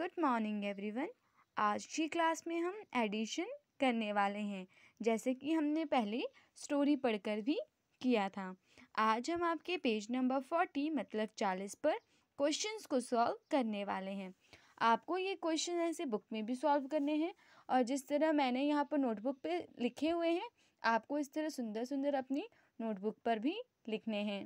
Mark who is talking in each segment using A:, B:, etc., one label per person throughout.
A: good morning everyone आज की class में हम एडिशन करने वाले हैं जैसे कि हमने पहले स्टोरी पढ़कर भी किया था आज हम आपके पेज नंबर फोर्टी मतलब चालीस पर क्वेश्चंस को सॉल्व करने वाले हैं आपको ये क्वेश्चन ऐसे बुक में भी सॉल्व करने हैं और जिस तरह मैंने यहाँ पर नोटबुक पर लिखे हुए हैं आपको इस तरह सुंदर सुंदर अपनी नोटबुक पर भी लिखने हैं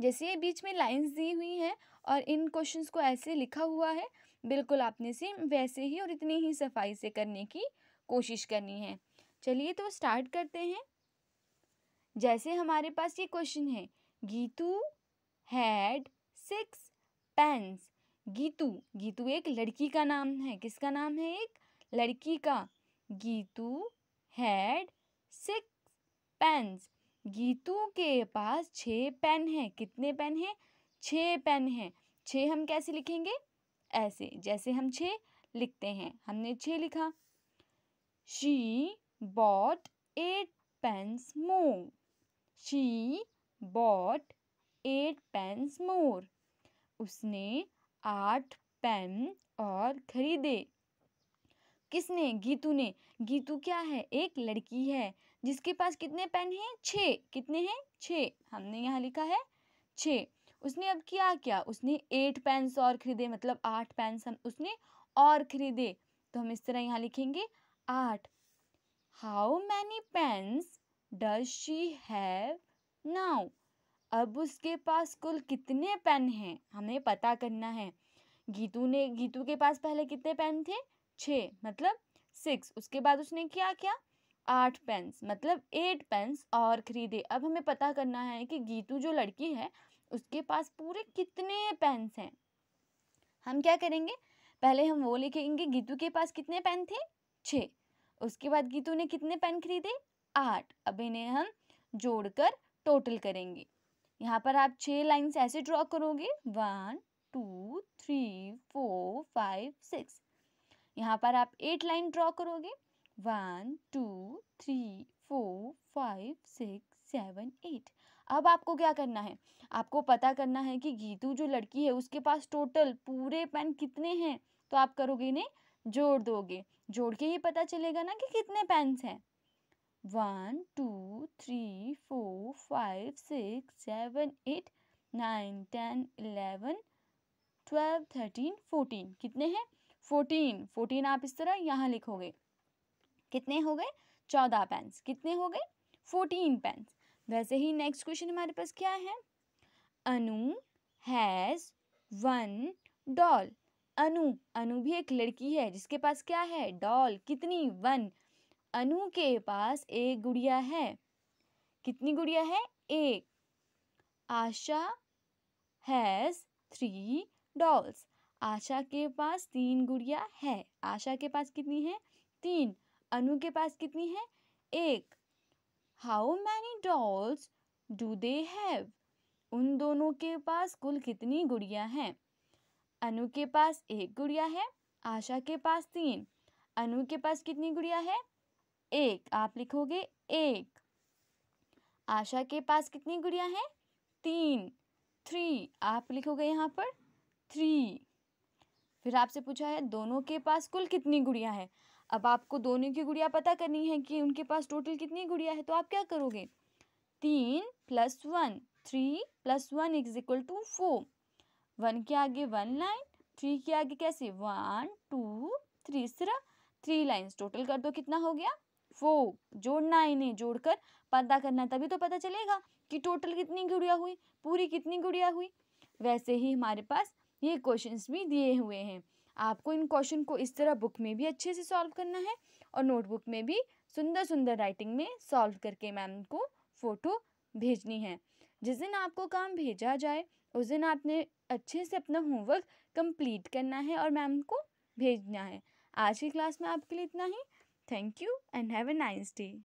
A: जैसे ये बीच में लाइंस दी हुई हैं और इन क्वेश्चंस को ऐसे लिखा हुआ है बिल्कुल आपने सेम वैसे ही और इतनी ही सफाई से करने की कोशिश करनी है चलिए तो स्टार्ट करते हैं जैसे हमारे पास ये क्वेश्चन है Geetu had six pence Geetu Geetu एक लड़की का नाम है किसका नाम है एक लड़की का Geetu had six pence Geetu के पास छ पेन हैं कितने पेन हैं छ पेन हैं छ हम कैसे लिखेंगे ऐसे जैसे हम छ लिखते हैं हमने छ लिखा she bought eight pens more she bought eight pens more उसने आठ पेन और खरीदे किसने गीतू ने गीतू क्या है एक लड़की है जिसके पास कितने पेन हैं छः कितने हैं छः हमने यहाँ लिखा है छः उसने अब किया क्या उसने एट पेन्स और खरीदे मतलब आठ पेन्स हम उसने और खरीदे तो हम इस तरह यहाँ लिखेंगे आठ how many pens does she have now अब उसके पास कुल कितने पेन हैं हमें पता करना है गीतू ने गीतू के पास पहले कितने पेन थे छ मतलब सिक्स उसके बाद उसने क्या क्या आठ पेन्स मतलब एट पेन्स और ख़रीदे अब हमें पता करना है कि गीतू जो लड़की है उसके पास पूरे कितने पेन्स हैं हम क्या करेंगे पहले हम वो लिखेंगे गीतू के पास कितने पेन थे छः उसके बाद गीतू ने कितने पेन खरीदे आठ अब इन्हें हम जोड़कर टोटल करेंगे यहाँ पर आप छः लाइन्स ऐसे ड्रॉ करोगे one two three four five six यहाँ पर आप एट लाइन ड्रॉ करोगे one two three four five six seven eight अब आपको क्या करना है आपको पता करना है कि गीतू जो लड़की है उसके पास टोटल पूरे पेन कितने हैं तो आप करोगे इन्हें जोड़ दोगे जोड़ के ही पता चलेगा ना कि कितने पेन्स हैं one two three four five six seven eight nine ten eleven twelve thirteen fourteen कितने हैं फोर्टीन फोर्टीन आप इस तरह यहाँ लिखोगे कितने हो गए चौदह पेंस कितने हो गए फोर्टीन पेंस वैसे ही नेक्स्ट क्वेश्चन हमारे पास क्या है Anu has one doll Anu Anu भी एक लड़की है जिसके पास क्या है डॉल कितनी वन अनु के पास एक गुड़िया है कितनी गुड़िया है एक Asha has three dolls Asha के पास तीन गुड़िया है आशा के पास कितनी है तीन अनु के पास कितनी है एक how many dolls do they have उन दोनों के पास कुल कितनी गुड़िया हैं अनु के पास एक गुड़िया है आशा के पास तीन अनु के पास कितनी गुड़िया है एक आप लिखोगे एक आशा के पास कितनी गुड़िया है तीन थ्री आप लिखोगे यहाँ पर थ्री फिर आपसे पूछा है दोनों के पास कुल कितनी गुड़िया है अब आपको दोनों की गुड़िया पता करनी है कि उनके पास टोटल कितनी गुड़िया है तो आप क्या करोगे तीन plus one three plus one is equal to four one के आगे वन लाइन थ्री के आगे कैसे वन टू थ्री सिर्फ थ्री लाइन्स टोटल कर दो कितना हो गया फोर जोड़ना इन्हें जोड़कर पता करना है तभी तो पता चलेगा कि टोटल कितनी गुड़िया हुई पूरी कितनी गुड़िया हुई वैसे ही हमारे पास ये क्वेश्चंस भी दिए हुए हैं आपको इन क्वेश्चन को इस तरह बुक में भी अच्छे से सॉल्व करना है और नोटबुक में भी सुंदर सुंदर राइटिंग में सॉल्व करके मैम को फ़ोटो भेजनी है जिस दिन आपको काम भेजा जाए उस दिन आपने अच्छे से अपना होमवर्क कंप्लीट करना है और मैम को भेजना है आज की क्लास में आपके लिए इतना ही thank you and have a nice day